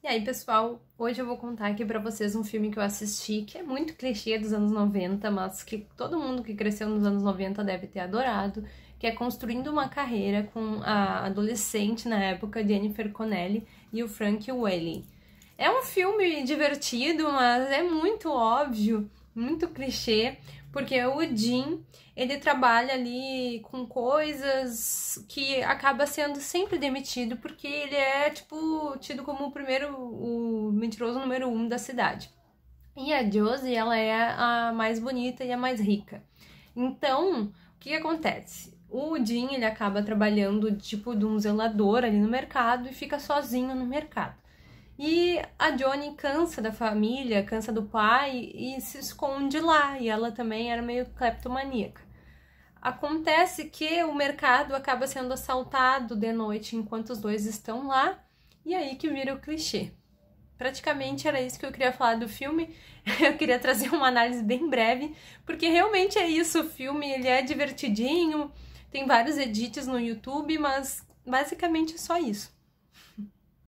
E aí, pessoal, hoje eu vou contar aqui para vocês um filme que eu assisti, que é muito clichê dos anos 90, mas que todo mundo que cresceu nos anos 90 deve ter adorado, que é Construindo uma Carreira com a adolescente na época Jennifer Connelly e o Frank Welly. É um filme divertido, mas é muito óbvio muito clichê, porque o Jim, ele trabalha ali com coisas que acaba sendo sempre demitido, porque ele é, tipo, tido como o primeiro, o mentiroso número um da cidade. E a Josie, ela é a mais bonita e a mais rica. Então, o que acontece? O Jim, ele acaba trabalhando, tipo, de um zelador ali no mercado e fica sozinho no mercado. E a Johnny cansa da família, cansa do pai e se esconde lá. E ela também era meio cleptomaníaca. Acontece que o mercado acaba sendo assaltado de noite enquanto os dois estão lá, e aí que vira o clichê. Praticamente era isso que eu queria falar do filme. Eu queria trazer uma análise bem breve, porque realmente é isso, o filme, ele é divertidinho, tem vários edits no YouTube, mas basicamente é só isso.